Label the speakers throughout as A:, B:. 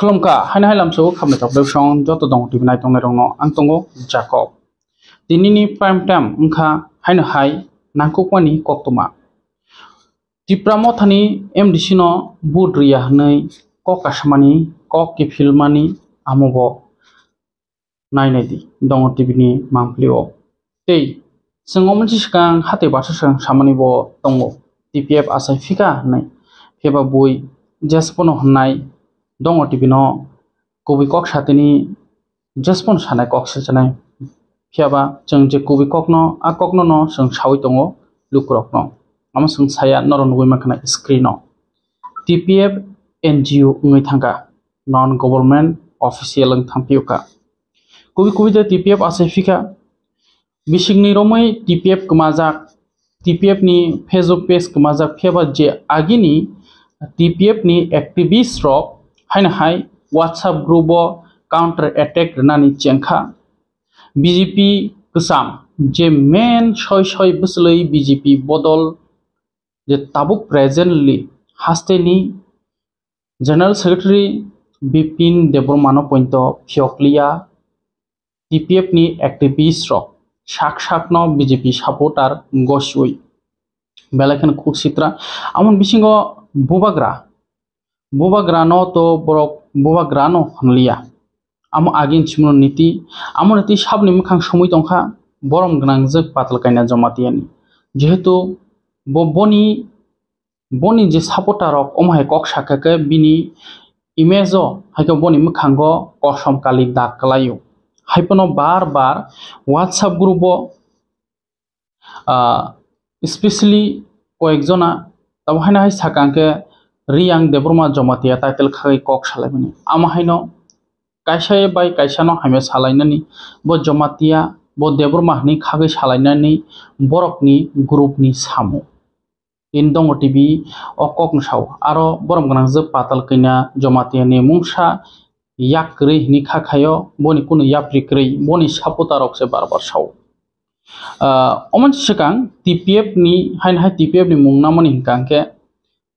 A: খুলমকা হাইন হাইলাম খামনি থাকবে সং যত দো টিভি নাইতং নাইরং আং তঙ্গ জাকব দিন প্রাইম টাইম ওংখা হাইন হাই নাকুকমানি কক্তমা তিপ্রামথানি এমডিসি ন বুট রিয়া হনৈ কক আসামানি কক কিফিলমানি আমব নাইনাই দো টিভি নি মাংপ্লিও তেই সঙ্গে সিগান হাতে বাসা সিগাং সামানি ব দঙ্গ টিপিএফ আসাই ফিকা হই ফেবা বই জেসপন হাই dong OTP no kobi kok satini jespon sanai kok sejane phiaba jeng je kobi kok no a kok no no sung sawi tongo lukrok no ama sung saya noron goi makhana screen no TPF NGO ngai thangka non government official ang thampiuka kobi kobi je TPF ase fika bisingni romai TPF kumajak TPF ni Facebook page kumajak phiaba je agini TPF ni activist rock हाइनहाय WhatsApp group counter attack रनानि चेंखा BJP गोसाम जे मेन छय छय बोसोलै BJP बदल जे ताबुक प्रेजेंटलि हास्टेनि जनरल सेक्रेटारि बिपिन देबरमानो पइन्ट फियकलिया টিপিএফনি অ্যাক্টিভিস্ট শাক শাকন বিজেপি সাপোর্টার গসই বেলাখেন খুব সিত্রা আমন বিসিঙ্গ Bubagra buba grano to borok buba grano hanlia amo agin chimno niti amo niti sab ni mukhang somui tongkha borom gnang jek patal kaina jomatiani jehetu boni boni je sapotarok omhe kok sakake bini imejo haike boni mukhango kosom kali dak kalayu haipano bar bar whatsapp group specially কয়েকজনা তাবহাইনা হাই সাকাঙ্কে Reang Debbarma Jamatia title খাই কক সালাইমানি আমাহাইন কাইসায় বাই কাইসানো হামে সালাইনানি ব জমাতিয়া ব দেবরমাহনি খাগৈ সালাইনানি বরকনি গ্রুপনি সামু ইন দङ টিভি অ কক সাও আর বরম গনাং যে পাতাল কইনা জমাতিয়ানি মুংসা ইয়াক্রি হিনি খাখায় বনি কোন ইয়াপ্রিক্রি বনি সাপোতারকসে বারবার সাও অমন সিকাং টিপিএফ নি হাইন হাই টিপিএফ নি মূনামনি হিংকাংকে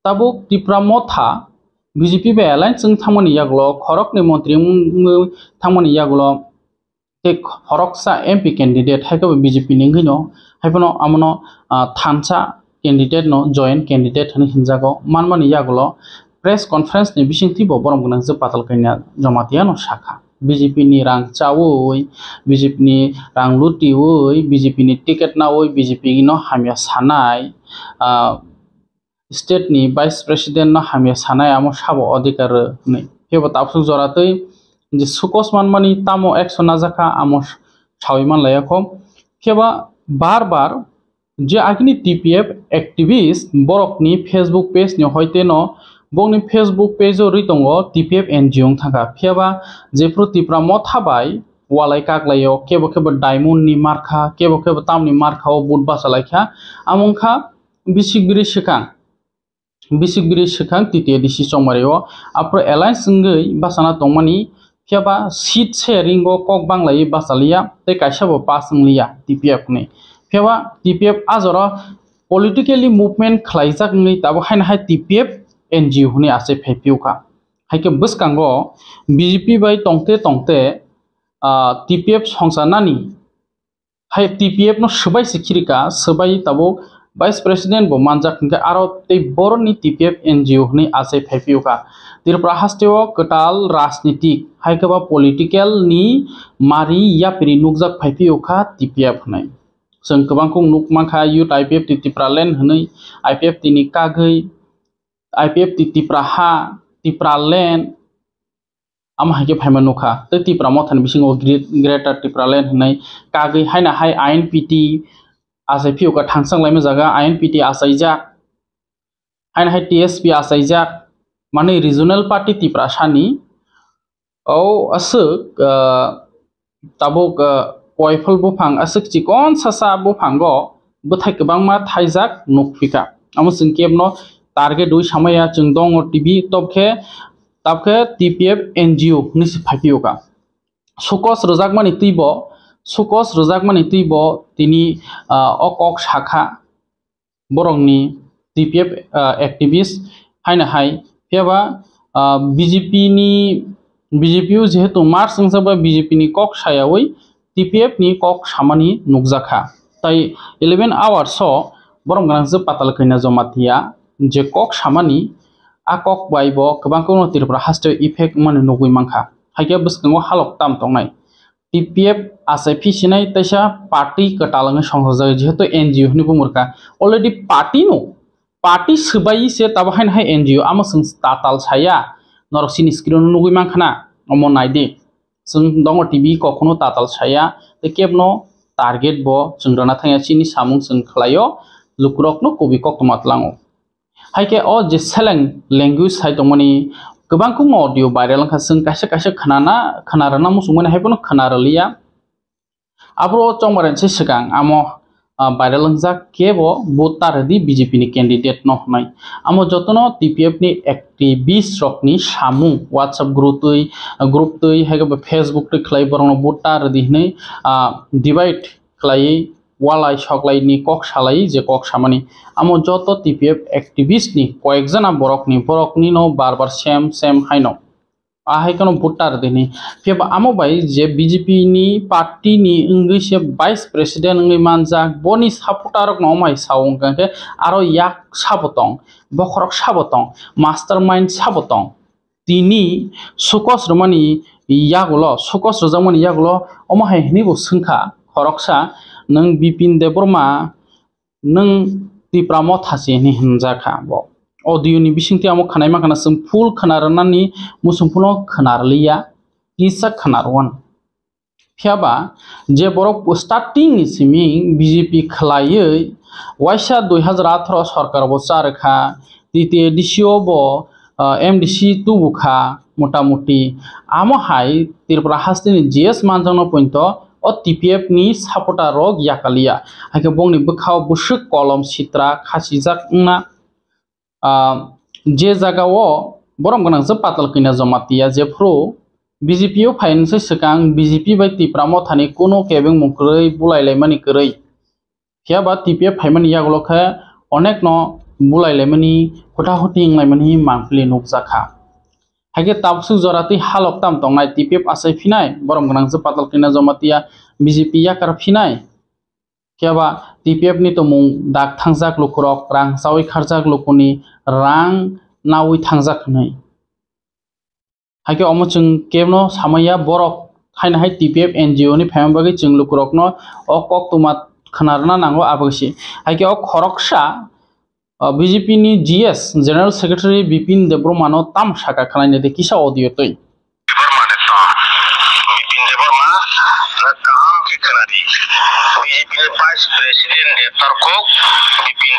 A: tabuk dipramotha BJP ba align chung thamani yaglo khorok ni mantri thamani yaglo tek khoroksa MP candidate hai ko BJP ning hino haipono amono thansa candidate no joint candidate hani hinjago manmani yaglo press কনফারেন্সনি বিসিংথিব বরম গোনাং যে পাতালকাইনা জমাতিয়ানো শাখা বিজেপিনি রাং চাওই বিজেপিনি রাং লুটিওই বিজেপিনি ticket নাওই বিজেপিনো হামিয়া সানাই स्टेटनि vice president हामिया सानायामो साबो अधिकार नै हेबो तापसु जरातै যে সুকস মানমানি তামো একশো नाजाखा आमो सावैमान लायाखो हेबा बार बार যে আগনি টিপিএফ অ্যাক্টিভিস্ট বরকনি ফেসবুক পেজ নি হইতে ন বংনি ফেসবুক পেজ রিতঙ্গ টিপিএফ এনজিও থাকা ফেবা যে প্রতিপ্রা মথাবাই ওয়ালাই কাকলাইও কেবো কেবো ডায়মন্ডনি মার্কা কেবো কেবো তামনি মার্কাও বুট বাসা লাইখা আমা বিশিগিরি শেখা बिसिगिरि सोखां तृतीय दिसि चमारियाव आप्र एलायसंगै बासाना तंमानि फियाबा सीट शेयरिंग कक बांलायै बासालिया ते कायसाबो पासंलिया टिपिएफनि फियाबा टिपिएफ आजर पलिटिकेलि मुभमेन्ट खलायजाकनि ताबो हायना हाय टिपिएफ एनजिअ हुनि आसे फेपिउखा हायके बोसकांग बिजेपि बाय टंते टंते टिपिएफ संसारनानि हाय टिपिएफ न सोबाय सिखिरिका सोबाय ताबो भाइस प्रेसिडेन्ट बमान जाखांगे आरो ते बर नीतिपिएफ एनजिओ हनि आसे फैफियोखा तिरपुरा हास्टेव कटाल राजनीति हाइकबा पलिटिकल नि मारि यापिरि नुकजाक फैफियोखा टिपिएफ हनै जों गोबांखौ नुकमाखा इउथ आइपिएफ टिटिप्रा लेन हनै आइपिएफ तिनि कागै आइपिएफ टीटीप्रा हा टिप्रा लेन आमहाइके फाइमान नुखा तो टीप्रा मथान बिसिङाव ग्रेटार टिप्रा लेन हनै कागै हाइना हाइ आइन पिटि आसाई पी आसै फिउका थांसंलायमो जागा आइएनपीटी आसाइजाक हाइन हाइ टीएसपी आसाइजाक माने रिजनल पार्टी तिप्रा सानि औ असुक ताबुक कयफल बुफांग असुक चिकन सासा बुफांग बथाय गोबांमा थाइजाक नुखफिका आमो जों केबनो टार्गेट दुइ समया जों दङ टिभि तबखे तबखे टिपिएफ एनजिअ निसि फाइपियोका सुकस मानि तिब सुकस रोजाकमानि तुइ ब तिनि अक अक शाखा बरंनि डिपिएफ एक्टिभिस्ट हायनाहाय एबा बिजेपिनि बिजेपियाव जिहेतु मार्च ओंसाबा बिजेपिनि कक सायावै टिपिएफनि कक सामानि नुकजाखा তাই ইলেভেন আওয়ার্স বরং গানাংসে পাতাল কইনা জমাতিয়া যে কক সামানি আ কক বাইব গোবাং তীরপরা হাস্টে ইফেক্ট মানে নগুই মাংখা হাইকে বসকাঙ্গ হালক তাম তংনাই পিপিএফ আছে ফিসিনাই তাইসা পার্টি কটালাঙ্গে সংসদ জায়গায় যেহেতু এনজিও হিনি বুমুরকা অলরেডি পার্টি নো পার্টি সবাই সে তাবাহাই নাহাই এনজিও আমার সঙ্গ তাতাল ছায়া নরকসিনি স্ক্রিন নুগুই মাংখানা অমন নাই দে সঙ্গ দঙ্গ টিভি কখনো তাতাল ছায়া তো কেবন টার্গেট ব চন্দ্রনা থাঙ্গা চিনি সামুং সঙ্গ খালাইও লুকুরকনো কবি কক্তমাতলাঙো হাইকে অ যে সেলেং ল্যাঙ্গুয়েজ সাইটমনি Kebangkung audio viral kaseng kasih kasih kanana kanarana musumun hepun kanaralia. Apro congmaren sih segang amo viral হংসা কেব বোতারদি বিজেপিনি ক্যান্ডিডেট নহয় আম যতন টিপিএফনি একটি বিশ রকনি সামু হোয়াটসঅ্যাপ গ্রুপই গ্রুপতই হেগে ফেসবুকটি খেলাই বরং বোতারদি হই ডিভাইড খেলাই ওয়ালাই সকলাই নি কক সালাই যে কক সামানি আমার যত টিপিএফ নি কয়েকজনা বরক বরকনি বরকনি ন বারবার সেম সেম হাইন আহাই কোনো ভোটার দিনি ফেব আমো বাই যে বিজেপি নি পার্টি নি ইংলিশে ভাইস প্রেসিডেন্ট ইংগি মানজাক বনি সাপোর্টারক নমাই সাউঙ্গাকে আরো ইয়াক সাবতং বখরক সাবতং মাস্টার মাইন্ড সাবতং তিনি সুকস রমানি ইয়াগুলো সুকস রজামনি ইয়াগুলো অমাহাই হিনিবো সংখ্যা খরকসা नों बिपिन देबर्मा नों तिप्राम थासेनि हिन्जाखा ब अडिअनि बिसिंथि आमो खानाय माखाना जों फुल खोनारनानै मुसुंफुनो खोनारलिया किसा खोनारवन फियाबा जे बरफ स्टार्टिंसिमि बिजेपि खलायै वाइसा दुई हाजार आठार' सरकार बसा रेखा द्वितीय डिसिअ ब एम डि सि टु बुखा মোটামুটি আমহাই ত্রিপুরা হাস্তিনি एस মানজন পর্যন্ত अटिपिएफनि सापटा रग याकालिया हाइके बंगनि बखाव बुसुक कलम सित्रा खासिजाकना जे जागाव बरम गनांसो पातलखैना जमातिया जेफ्रो बिजेपियाव फाइनसै बीजेपी बिजेपि बाय तिप्रामथानि कुनो केबिं मुंखरै बुलायलायमानि करै फियाबा टिपिएफ फाइमानि यागलखा अनेक न बुलायलायमानि खथा हटिंलायमानि मांफलि नुकजाखा হাইকে তাপসু জরাতি হালকতাম তংলাই টিপিএফ আছে ফি বরং গনাং জ পাতল কিনা জমাতিয়া বিজেপি ইয়াকার ফিনাই কেবা টিপিএফ নি তো মুং ডাক থাক লুকুরক রাং সাউই খারজাক লুকুনি রাং নাউই থাংজাক নাই হাইকে অমচুং কেমনো সামাইয়া বরক খাইনা হাই টিপিএফ এনজিও নি ফেম বাগি চিং লুকুরক ন অক অক তোমাত খনারনা নাঙ্গো আবগসি হাইকে অক খরকসা নি জিএস জেনারেল সেক্রেটারি বিপিন দেববর্মানো তাম শাখা খালাইনেতে কিসা অদিয়তই
B: প্রেসিডেন্ট নেতারকো বিপিন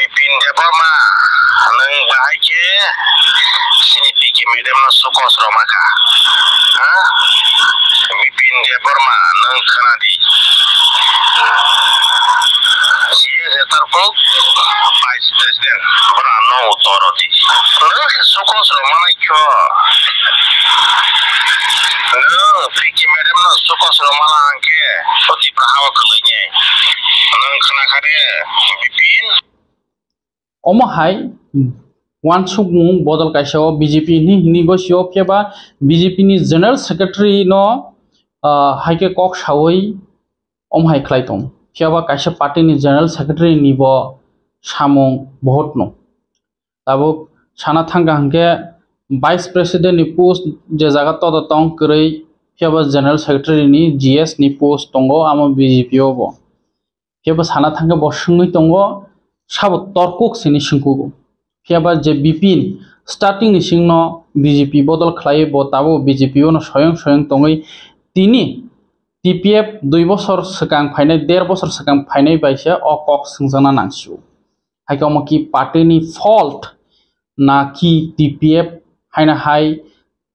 B: বিপিন দেববর্মা নং রমাকা
A: বিপিন দেববর্মা হ্যাঁ? নং वान सुबुं बदल कायसायाव बिजेपिनि निगसियाव फेबा बिजेपिनि जेनेरेल सेक्रेटारि न हाइके कक सावै अमहाय ख्लायदं फेबा कायसे पार्टीनि जेनेरेल सेक्रेटारि निब सामुं बहुत न दाबो साना थांगा हांखे ভাইস প্রেসিডেন্ট নি পোস্ট যে জায়গা তত তং করেই কেবল জেনারেল সেক্রেটারি নি জিএস নি পোস্ট দঙ্গ আমার বিজেপিও ব কেবল সানা থাকে বসঙ্গই দঙ্গ साबोद सिंगो फियाबार जे विपिन स्टार्टिंग सिंह बीजेपी बदल खाई বিজেপি ও स्वयं स्वयं तंगई তিনি টিপিএফ দুই বছর সিগাং ফাইনাই দেড় বছর সিগাং ফাইনাই বাইসে অকক সিংজানা নাংসু হাইকে অমকি পার্টিনি ফল্ট না কি টিপিএফ হাইনা হাই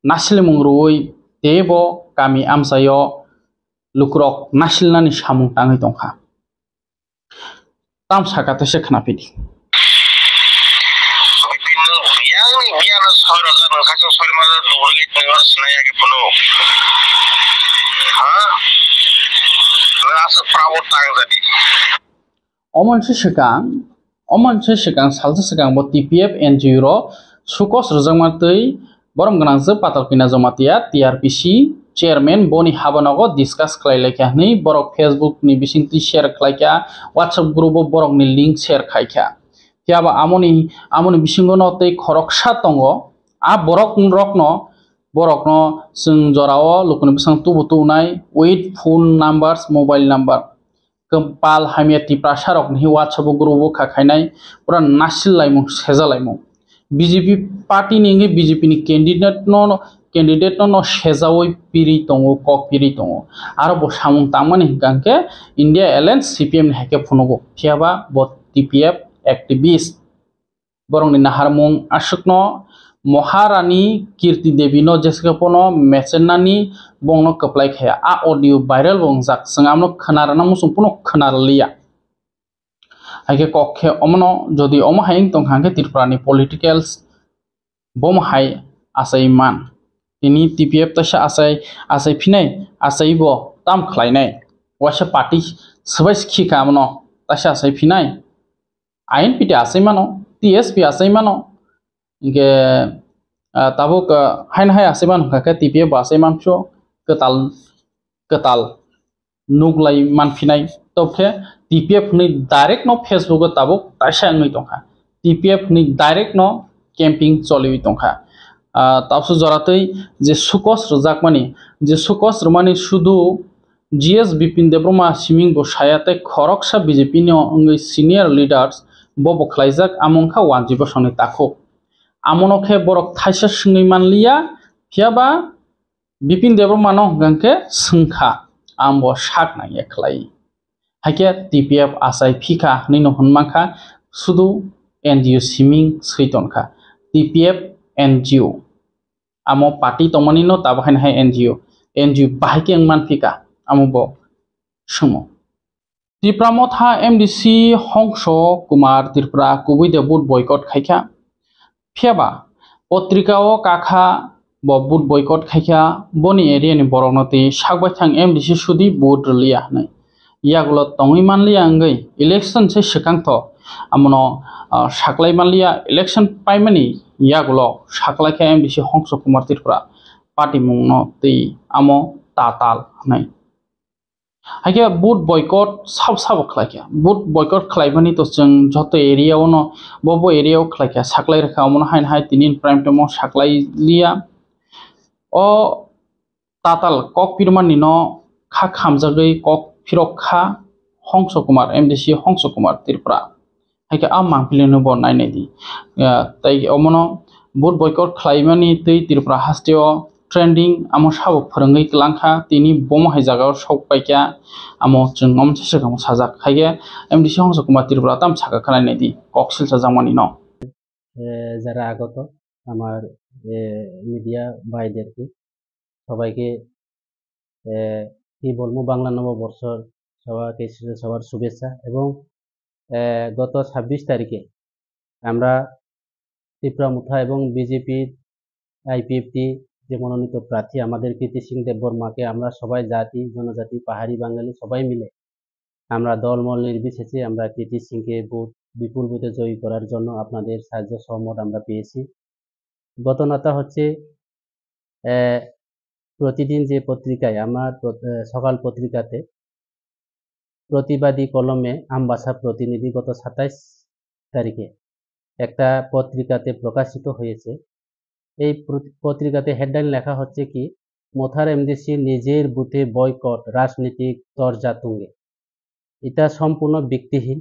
A: নাসিলে মুংরুই দেব গামি আমসায় লুকরক না সামু টাঙাই দংখা tam sakata shekna pidi সুকস রজংমাতৈ বরম গনাংসে পাতাল কিনা জমাতিয়া টিআরপিসি চেয়ারম্যান বনি হাবানগ ডিসকাস খাইলাইকা হই বরক ফেসবুক नि बिसिंति शेयर खाइका व्हाट्सएप ग्रुप বরক নি लिंक শেয়ার खाइका याबा আমনি আমনি बिसिंगनते খরকসা তঙ্গ আ বরক রকন বরকন जों জরাও লোক বিসাং তুবু তুনাই with phone number mobile number কম্পাল হামিয়াতি প্রাসারক নি व्हाट्सएप ग्रुप खाखाइनाय পুরা नासिल लाइमु সেজা लाइमु বিজেপি পার্টি নিয়ে বিজেপি ক্যান্ডিডেট 캔디데이트는 세자의 비리동우 꼭 비리동우 아르보 사문 땅만 인간께 인디아 엘렌 CPM 해게 푸노고 피아바 뭐 TPF 액티비스트 বরং নাহারমুং আসুকন মহারানী কীর্তি দেবী নো জেসকেপন মেচেনানি বংন কপ্লাই খায়া আ অডিও ভাইরাল বং জাক সামনো খনারানা মুসুং পুনো খনারলিয়া হাইকে কক্ষে অমন যদি অমহাইং তংহাঙ্গে ত্রিপুরানি পলিটিক্যালস বমহাই আসাই মান তিনি টিপিএফ তাইসা আসাই আসাই ফিনাই আসাই ব তাম খাইনাই ওয়াসা পার্টি সবাই শিখা মনো তাইসা আসাই ফিনাই আইন পিটি আসাই মানো টিএসপি আসাই মানো ইনকে তাবুক হাইন হাই আসাই মান হুখাকে টিপিএফ আসাই মানছ কতাল কতাল নুগলাই মানফিনাই তবকে টিপিএফ নি ডাইরেক্ট ন ফেসবুকে তাবুক তাইসা আঙি দংখা টিপিএফ নি ডাইরেক্ট ন ক্যাম্পিং চলি দংখা তাপসু জরাতেই যে সুকস রোজাক মানে যে সুকস মানে শুধু জি এস বিপিন দেব্রমা সিমিং গোসায়াতে খরকসা বিজেপি অঙ্গে সিনিয়র লিডার্স ববখলাইজাক খ্লাইজাক আমংখা ওয়ানজিব সঙ্গে তাকো আমনকে বরক থাইসা সঙ্গে মানলিয়া ফিয়াবা বিপিন দেব্রমা হংগাংকে সংখা আমব শাক নাই খ্লাই হাইকিয়া টিপিএফ আসাই ফিখা নিন হনমাখা শুধু এনজিও সিমিং সৈতনখা TPF NGO amo party tomani no tabahin hai NGO NGO bahiki angman fika amo bo sumo ত্রিপ্রামত হা এমডিসি হংস কুমার ত্রিপুরা কুবি দেবুট বয়কট খাইখা ফেবা পত্রিকাও কাখা বুট বয়কট খাইখা বনি এরিয়ানি বরংনতি সাকবাই থাং এমডিসি সুদি বুট লিয়া হনাই ইয়াগুলো তঙই মানলিয়া আঙ্গই ইলেকশন সে সেকাংত আমন সাকলাই মানলিয়া ইলেকশন পাইমানি ইয়াগুলো সাকলাখে আমি বেশি হংস কুমার ত্রিপুরা পাটি মুগ্ন তুই আমো তাতাল নাই হাইকে বুট বয়কট সাব সাব খাইকা বুট বয়কট খাইবানি তো जों যত এরিয়াওনো বব এরিয়াও খাইকা সাকলাই রেখা অমন হাইন হাই তিন প্রাইম টাইম সাকলাই লিয়া ও তাতাল কক পিরমানি ন খা খামজাগৈ কক ফিরক খা হংস কুমার এমডিসি হংস কুমার ত্রিপুরা 하이게 암마 빌리노 তাই অমন বুট বয়কট খাইমানী তৈ ত্রিপুরা হাস্টিও ট্রেন্ডিং আমো সাবো ফরঙ্গই ক্লাংখা তিনি বম হাই জাগাও সব পাইকা আমো চুং অম সাজাক খাইগে এমডি সংস কুমার ত্রিপুরা তাম ছাকা খালাই নেদি ককসিল সাজামানি ন
B: যারা আগত আমার মিডিয়া ভাইদেরকে সবাইকে কি বলবো বাংলা নববর্ষ সবাইকে সবার শুভেচ্ছা এবং গত ছাব্বিশ তারিখে আমরা ত্রিপুরা মুথা এবং বিজেপির আইপিএফটি যে মনোনীত প্রার্থী আমাদের কীর্তি সিং দেববর্মাকে আমরা সবাই জাতি জনজাতি পাহাড়ি বাঙালি সবাই মিলে আমরা দলমল নির্বিশেষে আমরা কীর্তি সিংকে ভোট বিপুল ভোটে জয়ী করার জন্য আপনাদের সাহায্য সহমত আমরা পেয়েছি গতনতা হচ্ছে প্রতিদিন যে পত্রিকায় আমার সকাল পত্রিকাতে প্রতিবাদী কলমে আমবাসা প্রতিনিধি গত সাতাইশ তারিখে একটা পত্রিকাতে প্রকাশিত হয়েছে এই পত্রিকাতে হেডলাইন লেখা হচ্ছে কি মোথার এমদেশি নিজের বুথে বয়কট রাজনীতিক তরজা তুঙ্গে এটা সম্পূর্ণ ব্যক্তিহীন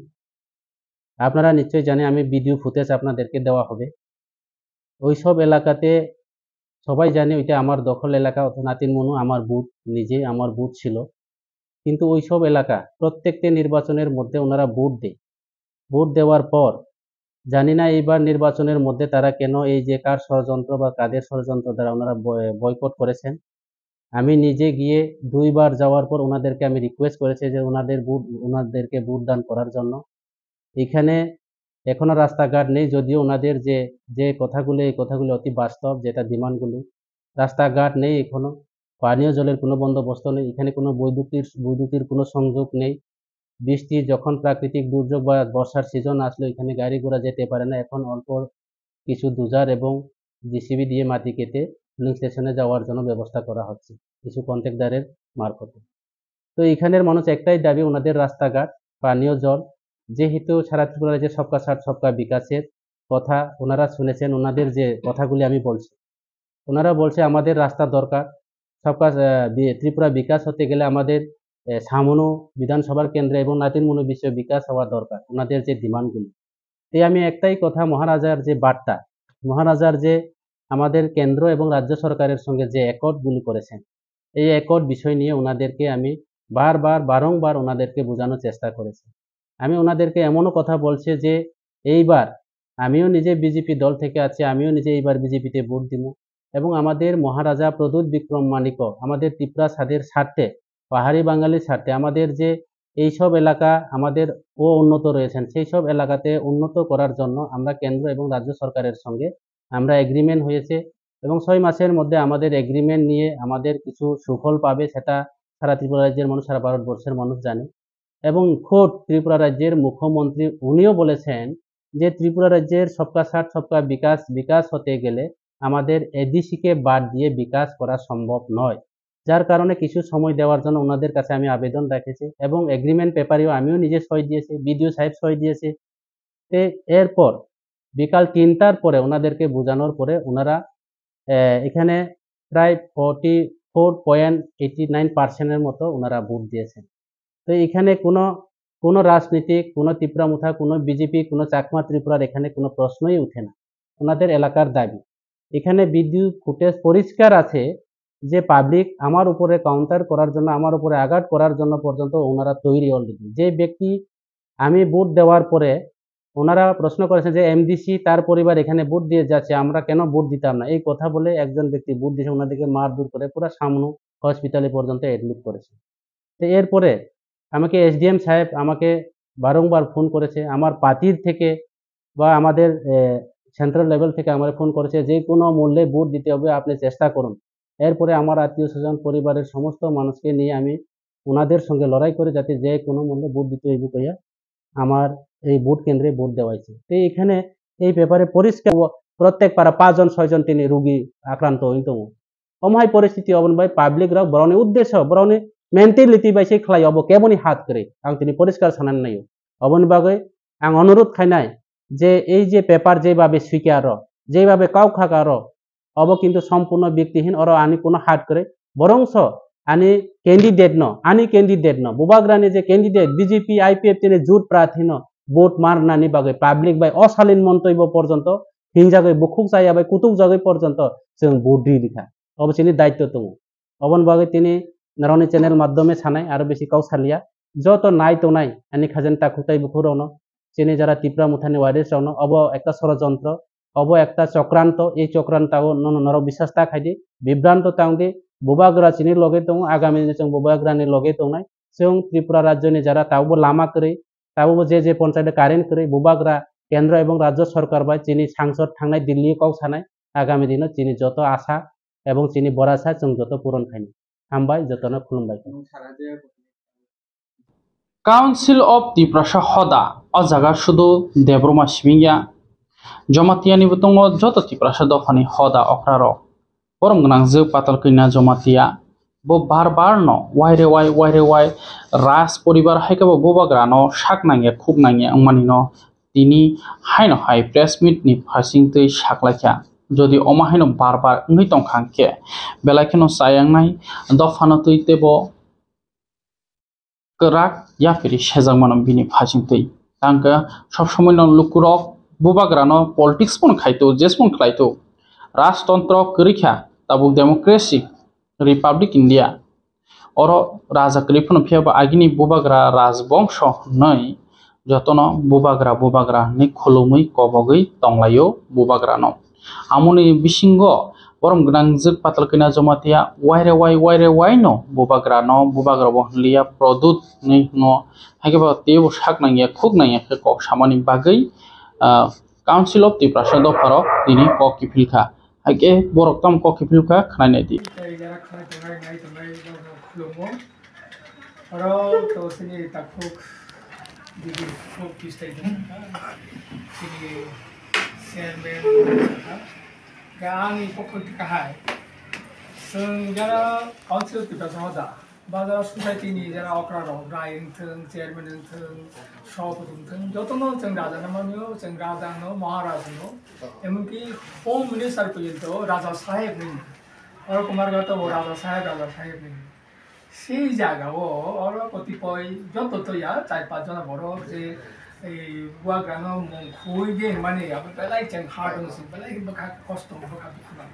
B: আপনারা নিশ্চয়ই জানেন আমি ভিডিও ফুটেজ আপনাদেরকে দেওয়া হবে ওই সব এলাকাতে সবাই জানে ওইটা আমার দখল এলাকা অত নাতিন মনু আমার বুথ নিজে আমার বুথ ছিল কিন্তু ওইসব এলাকা প্রত্যেকটি নির্বাচনের মধ্যে ওনারা ভোট দেয় ভোট দেওয়ার পর জানি না এইবার নির্বাচনের মধ্যে তারা কেন এই যে কার ষড়যন্ত্র বা কাদের ষড়যন্ত্র দ্বারা ওনারা বয়কট করেছেন আমি নিজে গিয়ে দুইবার যাওয়ার পর ওনাদেরকে আমি রিকোয়েস্ট করেছি যে ওনাদের বুট ওনাদেরকে ভোট দান করার জন্য এখানে এখনও রাস্তাঘাট নেই যদিও ওনাদের যে যে কথাগুলো এই কথাগুলো অতি বাস্তব যেটা ডিমান্ডগুলি রাস্তাঘাট নেই এখনও পানীয় জলের কোনো বন্দোবস্ত নেই এখানে কোনো বৈদ্যুতিক বৈদ্যুতির কোনো সংযোগ নেই বৃষ্টি যখন প্রাকৃতিক দুর্যোগ বা বর্ষার সিজন আসলো এখানে গাড়ি ঘোড়া যেতে পারে না এখন অল্প কিছু দুজার এবং জিসিবি দিয়ে মাটি কেটে পুলিং স্টেশনে যাওয়ার জন্য ব্যবস্থা করা হচ্ছে কিছু কন্ট্রাক্টারের মারফত তো এখানের মানুষ একটাই দাবি ওনাদের রাস্তাঘাট পানীয় জল যেহেতু সারা ত্রিপুরা রাজ্যে সবকা সার সবকা বিকাশের কথা ওনারা শুনেছেন ওনাদের যে কথাগুলি আমি বলছি ওনারা বলছে আমাদের রাস্তা দরকার সবকা ত্রিপুরা বিকাশ হতে গেলে আমাদের সামনু বিধানসভার কেন্দ্রে এবং নাতিনমনু বিশ্ব বিকাশ হওয়া দরকার ওনাদের যে ডিমান্ডগুলো তাই আমি একটাই কথা মহারাজার যে বার্তা মহারাজার যে আমাদের কেন্দ্র এবং রাজ্য সরকারের সঙ্গে যে একটগুলি করেছেন এই একট বিষয় নিয়ে ওনাদেরকে আমি বারবার বারংবার ওনাদেরকে বোঝানোর চেষ্টা করেছি আমি ওনাদেরকে এমনও কথা বলছি যে এইবার আমিও নিজে বিজেপি দল থেকে আছি আমিও নিজে এইবার বিজেপিতে ভোট দিব এবং আমাদের মহারাজা প্রদুত বিক্রম মালিকও আমাদের ত্রিপুরা স্বাদের স্বার্থে পাহাড়ি বাঙালির স্বার্থে আমাদের যে এইসব এলাকা আমাদের ও উন্নত রয়েছেন সেই সব এলাকাতে উন্নত করার জন্য আমরা কেন্দ্র এবং রাজ্য সরকারের সঙ্গে আমরা এগ্রিমেন্ট হয়েছে এবং ছয় মাসের মধ্যে আমাদের এগ্রিমেন্ট নিয়ে আমাদের কিছু সুফল পাবে সেটা সারা ত্রিপুরা রাজ্যের মানুষ সারা ভারতবর্ষের মানুষ জানে এবং খোদ ত্রিপুরা রাজ্যের মুখ্যমন্ত্রী উনিও বলেছেন যে ত্রিপুরা রাজ্যের সবকা সাত সবকা বিকাশ বিকাশ হতে গেলে আমাদের এডিসিকে বাদ দিয়ে বিকাশ করা সম্ভব নয় যার কারণে কিছু সময় দেওয়ার জন্য ওনাদের কাছে আমি আবেদন রেখেছি এবং এগ্রিমেন্ট পেপারেও আমিও নিজে সই দিয়েছি বিডিও সাহেব সই দিয়েছি তে এরপর বিকাল তিনটার পরে ওনাদেরকে বোঝানোর পরে ওনারা এখানে প্রায় forty four point eighty nine পার্সেন্টের মতো ওনারা ভোট দিয়েছেন তো এখানে কোনো কোনো রাজনীতিক কোনো ত্রিপুরা মুথা কোনো বিজেপি কোনো চাকমা ত্রিপুরার এখানে কোনো প্রশ্নই উঠে না ওনাদের এলাকার দাবি এখানে বিদ্যুৎ ফুটেজ পরিষ্কার আছে যে পাবলিক আমার উপরে কাউন্টার করার জন্য আমার উপরে আঘাত করার জন্য পর্যন্ত ওনারা তৈরি অলরেডি যে ব্যক্তি আমি ভোট দেওয়ার পরে ওনারা প্রশ্ন করেছেন যে এমডিসি তার পরিবার এখানে ভোট দিয়ে যাচ্ছে আমরা কেন ভোট দিতাম না এই কথা বলে একজন ব্যক্তি ভোট দিয়েছে ওনাদেরকে মার দূর করে পুরো সামনু হসপিটালে পর্যন্ত অ্যাডমিট করেছে তো এরপরে আমাকে এসডিএম সাহেব আমাকে বারংবার ফোন করেছে আমার পাতির থেকে বা আমাদের সেন্ট্রাল লেভেল থেকে আমার ফোন করেছে যে কোনো মূল্যে ভোট দিতে হবে আপনি চেষ্টা করুন এরপরে আমার আত্মীয় স্বজন পরিবারের সমস্ত মানুষকে নিয়ে আমি ওনাদের সঙ্গে লড়াই করে যাতে যে কোনো মূল্যে ভোট দিতে হইব কইয়া আমার এই ভোট কেন্দ্রে ভোট দেওয়াইছে তো এখানে এই ব্যাপারে পরিষ্কার প্রত্যেক পাড়া পাঁচজন ছয়জন তিনি রুগী আক্রান্ত হইতম অমহাই পরিস্থিতি অবন ভাই রাও বরণে উদ্দেশ্য বরণে মেন্টেলিটি বাই সেই খেলাই অব কেমনই হাত করে কারণ তিনি পরিষ্কার শোনেন নাই অবন বাগে আং অনুরোধ খাই নাই যে এই যে পেপার যেভাবে স্বীকার যেভাবে কাউ কাউখাকার অব কিন্তু সম্পূর্ণ ব্যক্তিহীন অর আনি কোনো হাট করে বরংস আনি ক্যান্ডিডেট ন আনি ক্যান্ডিডেট ন বুবাগ্রানি যে ক্যান্ডিডেট বিজেপি আইপিএফ তিনি জোট প্রার্থী ন ভোট মার নানি বাগে পাবলিক বাই অশালীন মন্তব্য পর্যন্ত হিংসাকে বুকুক চাইয়া বাই কুতুক জাগে পর্যন্ত যেন ভোট দিয়ে দিখা অব চিনি দায়িত্ব তুমি অবন বাগে তিনি নারণী চ্যানেল মাধ্যমে ছানাই আরো বেশি কাউ সালিয়া যত নাই তো নাই আনি খাজেন তা খুতাই বুকুর চেনে যারা তিপ্রা মুথানে ওয়ারেস রওন অব একটা ষড়যন্ত্র অব একটা চক্রান্ত এই চক্রান্ত নর বিশ্বাস তা খাইদি বিভ্রান্ত তাও তাঙ্গে বোবাগ্রা চিনি লগে তো আগামী দিনে বোবাগ্রানি লগে তো নাই সেও ত্রিপুরা রাজ্য রাজ্যনি যারা তাও লামা করে তাও যে যে পঞ্চায়েত কারেন্ট করে বোবাগ্রা কেন্দ্র এবং রাজ্য সরকার বা চিনি সাংসদ থাকায় দিল্লি কও সানায় আগামী দিনে চিনি যত আশা এবং চিনি বরাশা চং যত পূরণ খাইনি হামবাই যতনা খুলুমবাই
A: কাউন্সিল অব ত্রিপ্রাসা হদা অজাগার শুধু দেব্রমা সিমিয়া জমাতিয়া নিবতঙ্গ যত ত্রিপ্রাসা দফানি হদা অক্রার পরম গনাং জো পাতাল কইনা জমাতিয়া বো বার ন ওয়াইরে ওয়াই ওয়াইরে ওয়াই রাজ পরিবার হাইকাবো বোবাগ্রা ন শাক নাঙ্গে খুব নাঙ্গে মানি ন তিনি ন হাই প্রেস মিট নি ফার্সিং তৈ সাকলাইখা যদি অমাহিন বারবার উঙ্গি টংখাংকে বেলাখিনো নাই দফানো তৈতেব রাগ 야필이 세상만한 비니 파싱테이 땅가 সবসময়ন লুকুরক বুবাগ্রানো পলিটিক্স পন খাইতো জেসমন খাইতো রাজতন্ত্র করিখা তাবু ডেমোক্রেসি রিপাবলিক ইন্ডিয়া অর রাজা কলিফন ফিয়াবা আগিনি বুবাগ্রা রাজবংশ নই যতন বুবাগ্রা বুবাগ্রা নি খলুমই কবগৈ তংলাইও বুবাগ্রানো আমনি বিসিঙ্গ borom gnangjak patal kina jomatia waire wai waire wai no bubagra no bubagra bohnlia produt ni no hage ba tebo shak nangia khuk nangia ke kok samani bagai council of ত্রিপ্রাসদ ফারক তিনি কক কিফিলখা আগে বরকম কক কিফিলখা খানাই দি
C: আরও তো সিনি তাকুক দিদি খুব কিস্তাই দিন সিনি চেয়ারম্যান আঙি পক্ষ থেকে হায় যারা কাউন্সিল সমাজা বা যারা সোসাইটিनि যারা অক্রা दं राय চেয়ারম্যান होनथों সভাপতি होनथों যতন जों রাজানামানিও जों রাজানো মহারাজনো এমনকি হোম মিনিস্টার পর্যন্ত রাজা সাহেব নেই অর কুমার গত রাজা সাহেব রাজা সাহেব নেই সেই জায়গাও অর কতিপয় যত তো ইয়া চার পাঁচজন বড় যে wagano mong kui ge mani ya ba lai chen ha dong sing ba lai ba ka kosto ba ka bi khuma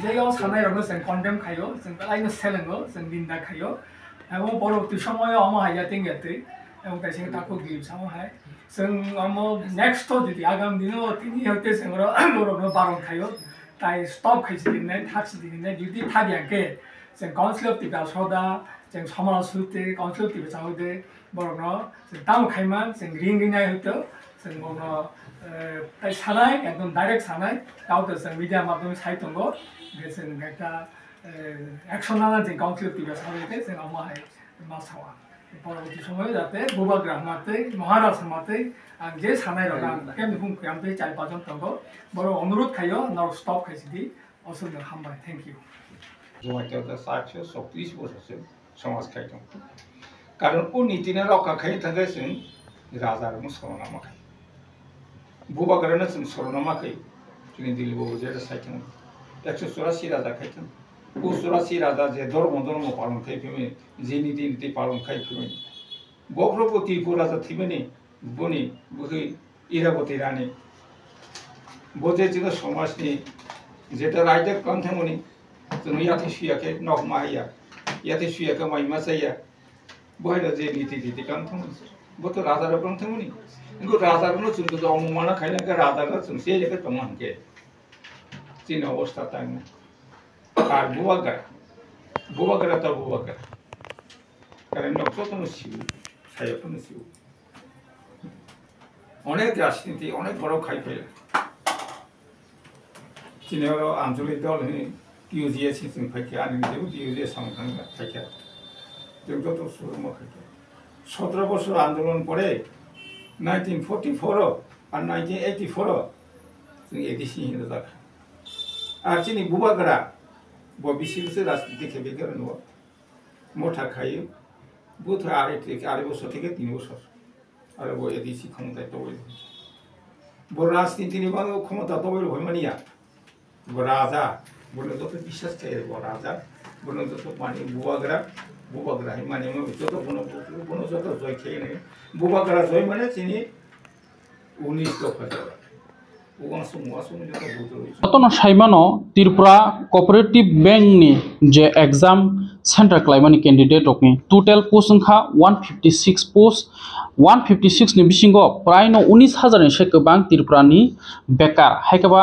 C: je yo sana ro sen condemn khayo sen ba lai no selen go sen din da khayo ebo boro tu shomoy amo ha ya ting yate ebo ta sing ta ko gi sam ha sen amo next to di agam din o tin yo te sen ro amo ro ba ro khayo tai stop khis din ne thak si din ne di di tha ya ge sen council of the dashoda sen samal sulte council of the dashoda বৰ্ণ দাম খাইমান যেন green গ্ৰীণাই হয়তো যেন বৰ্ণ তাই চানাই একদম direct চানাই তাতে যেন মিডিয়া মাধ্যমে চাই তংগ যেন এটা একশো নানা যে গাঁও কৃতি বেসরকে যেন আমি মাছ হওয়া পরবর্তী সময় যাতে বুবা গ্রহমাতে মহারাজ মাতে আর যে সানাই রকম কেমন কেমতে চার পাঁচজন তঙ্গ বড় অনুরোধ খাইও নর স্টপ খাইছি দি অসুবিধা হামবাই থ্যাংক ইউ
D: মই তেওঁ চাৰিশ চৌত্ৰিছ বছৰ আছিল সমাজ খাদ্য কারণ ও নীতি না রক্ষা খাই থাকে र मुसलमा खाई খাই गरेन चाहिँ सरनमा খাই তিনি দিল্লি বাবু যে চাইছেন একশো চুরাশি রাজা খাইছেন ও চুরাশি রাজা যে ধর্ম ধর্ম পালন খাই ফেমে যে নীতি নীতি পালন খাই ফেমে গগ্রপতি পু রাজা থিমেনি বনি বুঝি ইরাবতী রানী বোঝে যে সমাজ নিয়ে যেটা রাইজের কন্থে মনি তুমি ইয়াতে শুয়াকে নগমা হইয়া ইয়াতে শুয়াকে মাইমা চাইয়া বয়রা যে নীতি নীতি কাম থামুনছে বত রাধার কাম থামুনি কিন্তু রাধার কোনো চুন তো অমমানা খাই রাজার রাধার চুন সে জায়গা তোমাকে চিন অবস্থা তাই না আর বুবাকার বুবাকার তার বুবাকার কারণ নকশা তো শিব সাহেব তো শিব অনেক রাজনীতি অনেক বড় খাই পেলেন তিনি আঞ্চলিক দল ইউজিএ সিস্টেম থাকে আর নিজেও ইউজিএ সংখ্যা থাকে জগদত্ত মুখার্জি সতেরো বছর আন্দোলন পরে নাইনটিন ফোরটি ফোরও আর নাইনটিন এইটি ফোরও তিনি এদেশি হিন্দু দেখা আর চিনি বিশি বিসিবিসে রাজনীতি খেপে গেলেন ও মোটা খাই বুথ আড়াই থেকে আড়াই বছর থেকে তিন বছর আর ও এদেশি ক্ষমতায় তবে বড় রাজনীতি নিবানো ক্ষমতা তবে ভয়মানিয়া রাজা বললেন তো বিশ্বাস চাই রাজা বললেন তো পানি মানে বুবাগরা भूपग्राही माने म भित्र त बुनो बुनो छ त जोइ थिएँ नि भूपग्राह जोइ माने
A: রতন সাইমানো ত্রিপুরা কোঅপারেটিভ ব্যাংকনি যে এক্সাম সেন্টার ক্লাইমানি ক্যান্ডিডেট ওকে টোটাল পোস্ট সংখ্যা one fifty six post one fifty সিক্সনি বিসিঙ্গ প্রায় ন উনিশ হাজার সে গোবাং ত্রিপুরানি বেকার হাইকাবা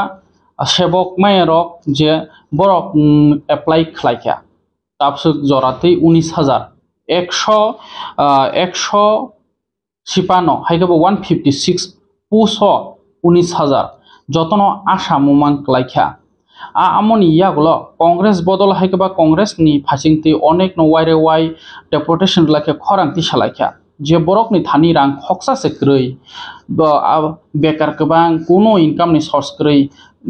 A: সেবক মায়েরক যে বরক এপ্লাই খাইকা তাপসিক জরাতেই উনিশ হাজার একশো একশো ছিপান্ন হাইকাব ওয়ান ফিফটি সিক্স পুশ উনিশ হাজার যতন আশা মুমাঙ্ক লাইখা আ আমন ইয়াগুলো কংগ্রেস বদল হাইকবা কংগ্রেস কংগ্রেসনি ফাঁসিংতে অনেক নওয়ারে ওয়াই ডেপুটেশন লাখে খরাংতি সালাইখা যে বরকনি থানি রাং খকসা সেক্রই বেকার গবাং কোনো ইনকামনি সর্স ক্রই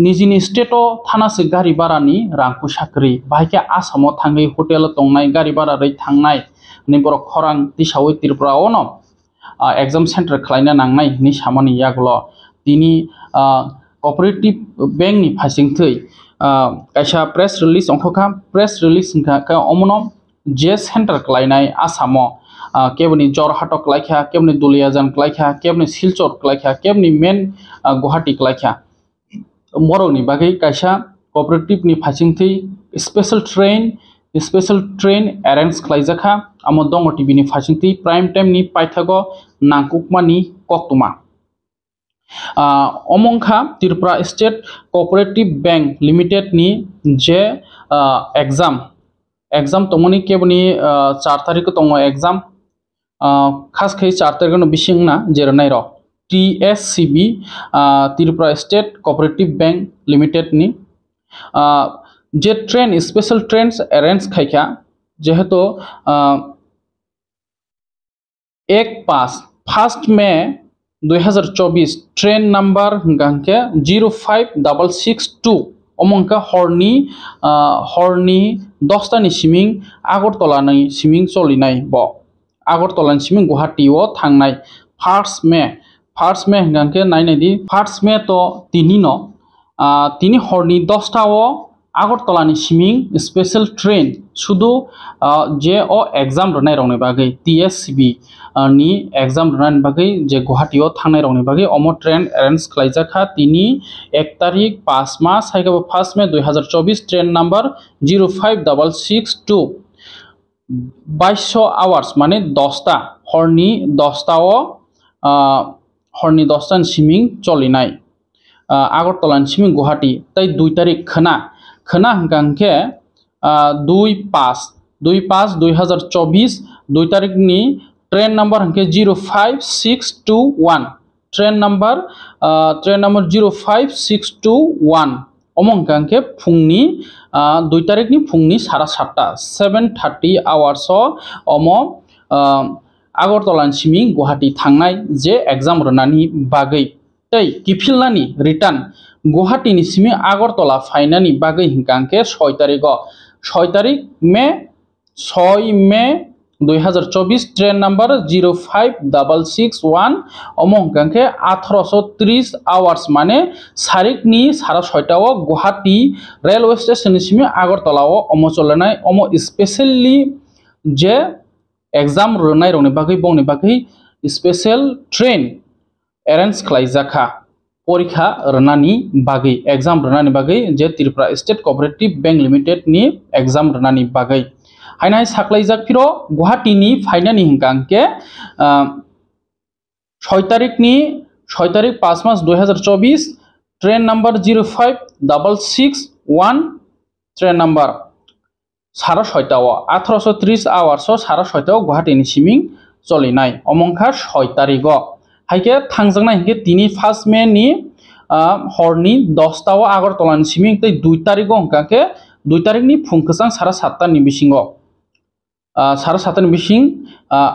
A: निजिनि स्टेटआव थानासो गारि भारानि रांखौ साख्रि बाहायखे आसामाव थाङै हटेल दंनाय गारि भारारै थांनाय नै बर' खरां दिसावै त्रिपुरावन एग्जाम सेन्टार खालायनो नांनाय नि सामानि यागल' दिनि कपरेटिभ बेंकनि फारसेंथै कायसा प्रेस रिलिज अंखखा प्रेस रिलिज हिंखा अमन जे सेन्टार खालायनाय आसामाव কেবনি জরহাট ক্লাইখা কেবনি দুলিয়াজান ক্লাইখা কেবনি শিলচর ক্লাইখা কেবনি মেন গুহাটি ক্লাইখা मरौनि बागै कायसा कपरेटिभनि फारसेथिं special train special train arrange खालायजाखा आमो दङ टिभिनि फारसेथिं प्राइम टाइमनि पाइथाग' नांकुकमानि कक्टमा অমংখা Tripura state cooperative bank limited নি যে এক্সাম এক্সাম তমনি কেবনি চার তারিখ তঙ এক্সাম খাস খাই চার তারিখ বিশিং না জেরনাই র TSCB Tripura state cooperative bank লিমিটেডनि जे ट्रेन स्पेशल ट्रेन एरेंज खाइखा जेहेतु एक पास फार्स्ट में 2024 ट्रेन নাম্বার গাংকে zero five double six two অমংকা হরনি হরনি দশটানি সিমিং আগরতলানি সিমিং চলিনাই ব আগরতলানি সিমিং গুহাটিও থাंनाय फार्स्ट मे फार्स्ट मे हिंगे নাই दि फार्स्ट मे तो तिनि न तिनि हरनि दसटाओ আগরতলানি সিমিং স্পেশাল ট্রেন শুধু যে ও এক্সাম রনাই রংনি বাকি টিএসসিবি নি এক্সাম রনাই বাকে যে গুয়াহাটিও থাকাই রংনি বাকে অম ট্রেন এরেঞ্জ খাইজাখা তিনি এক তারিখ পাঁচ মাস হাইকাব ফার্স্ট মে দুই হাজার চব্বিশ train number zero five double six two বাইশশো আওয়ার্স মানে দশটা হরনি দশটাও हरनि दसटान सिमिं चलिनाय আগরতলান সিমিং গুহাটি তাই দুই তারিখ খনা খনা হাঙ্কাঙ্কে দুই পাঁচ দুই পাঁচ দুই হাজার চব্বিশ দুই তারিখনি ট্রেন নাম্বার হাঙ্কে zero five six two one train number train number zero five six two one অমঙ্কাঙ্কে ফুংনি দুই তারিখনি ফুংনি সাড়ে সাতটা সেভেন থার্টি আওয়ার্স অম আগरतलासिमि गुवाहाटी थांनाय जे एग्जाम रनानि बागै तै किफिलनानि रिटार्न गुवाहाटीनिसिमि আগरतला फाइनानि बागै हिंकांके ছয় তারিখ 6 तारिख May 6 May 2024 train number zero five double six one অমঙ্কাঙ্কে আঠারোশো ত্রিশ আওয়ার্স মানে সারিকনি সারা ছয়টাও গুয়াহাটি রেলওয়ে স্টেশনসিমি আগরতলাও অমচলনায় অম স্পেশালি যে एग्जाम रोंनाय बागै बंनि बागै स्पेशल ट्रेन एरेन्ज खालायजाखा परिखा रोनानि बागै एग्जाम रोनानि बागै जे त्रिपुरा स्टेट कोऑपरेटिव बैंक लिमिटेडनि एग्जाम रोनानि बागै हायनाय साख्लायजाक गुवाहाटी नि फाइनानि हिंकांके ছয় তারিখনি ছয় তারিখ পাঁচ মাস দুই train number zero five double six one train সারা ছয়টাও আঠারোশো ত্রিশ আওয়ারশো সারা ছয়টাও গুৱাহাটী নিচিমিং চলিনাই অমংখাৰ ছয় তারিখ হাইকে থাংজাংনাই হিকে তিন ফার্স্ট মে নি হরনি দশটাও আগরতলা নিচিমিং তাই দুই তারিখ অঙ্কাকে দুই তারিখ নি ফুঙ্কসাং সারা সাতটা নিবিসিং সারা সাতটা নিবিসিং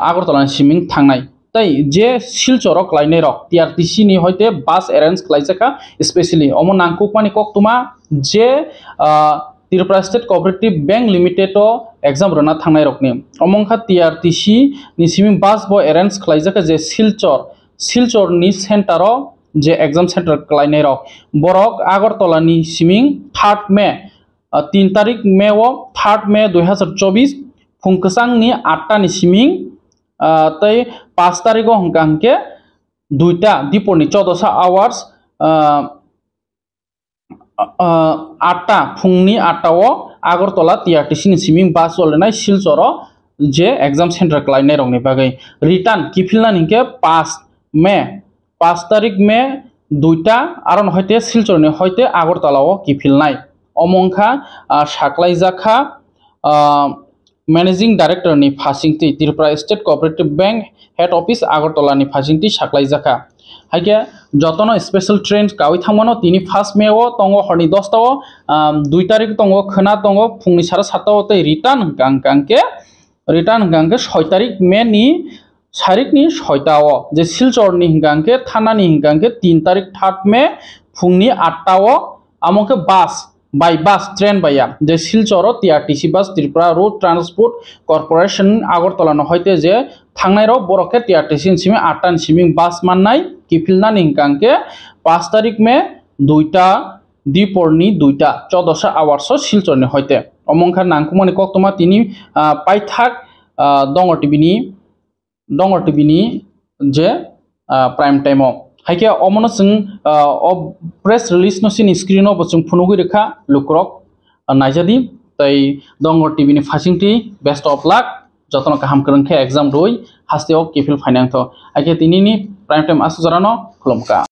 A: আগরতলা নিচিমিং থাকাই তাই যে শিলচর ক্লাইনে রক টিআরটিসি নি হইতে বাস এরেঞ্জ ক্লাইজাকা স্পেশালি অমন নাংকুক মানে কক তোমা যে Tripura state cooperative bank limited exam रोना थांनाय रकनि अमंखा टीआरटीसी नि सिमिं बास बो अरेंज खलाइजाखा जे सिलचर सिलचरनि सेन्टाराव जे एग्जाम सेन्टार खलायनाय रक बरक आगरतलानि सिमिं थार्ड मे তিন তারিখ মে ও থার্ড মে দুই হাজার চব্বিশ ফুঙ্কসাংনি আটটা নিসিমিং তাই পাঁচ তারিখ হংকাংকে দুইটা দ্বীপনি চৌদশা আওয়ার্স আটটা ফুংনি আটটাও আগরতলা টিআরটিসিनि सिमिं बास जलनाय सिलचर जे एग्जाम सेन्टार खालायनाय रंनि बागै रिटार्न किफिलनानिके पास मे পাঁচ তারিখ মে দুইটা আরন হইতে শিলচরনি হইতে আগরতলাও কিফিলনাই অমংখা সাকলাইজাখা ম্যানেজিং ডাইরেক্টরনি ফাঁসিংটি Tripura state cooperative bank head office আগরতলানি ফাঁসিংটি সাকলাইজাখা হাইকে যতন স্পেশাল ট্রেন কাউই থামনো তিনি ফার্স্ট মেও তঙ্গ হরনি দশটাও দুই তারিখ তঙ্গ খোনা তঙ্গ ফুং সাড়ে সাতটাওতে রিটার্ন গাংগাংকে রিটার্ন গাংকে ছয় তারিখ মে নি সারিখ নি ছয়টাও যে শিলচর নি শিলচরনি থানা নি হিংগাংকে তিন তারিখ থার্ড মে ফুং আটটাও আমাকে বাস বাই বাস ট্রেন বাইয়া যে Silchar TRTC bus Tripura road transport corporation Agartala নহতে যে থাংনাইরাও বরকে টিআরটিসি সিমি আটটান সিমিং বাস মাননাই কিফিলনা নিংকাঙ্কে পাঁচ তারিখ মে দুইটা দ্বিপরনি দুইটা চোদ্দশো আওয়ার্স শিলচরনি হইতে অমংখার নাংকুমানি কক্তমা তিনি পাইথাক দঙর টিভিনি দঙর টিভিনি যে প্রাইম টাইম অফ হাইকে অমন সিং প্রেস রিলিজ নসিন স্ক্রিন বসং ফুনুগুই রেখা লুকরক নাইজাদি তাই দঙ্গর টিভিনি ফাঁসিংটি বেস্ট অফ লাক যত্ন কাহাম করংখে এক্সাম রই হাস্তেও কেফিল ফাইনাংথ হাইকে তিনি প্রাইম টাইম
B: আসু জানানো খুলমকা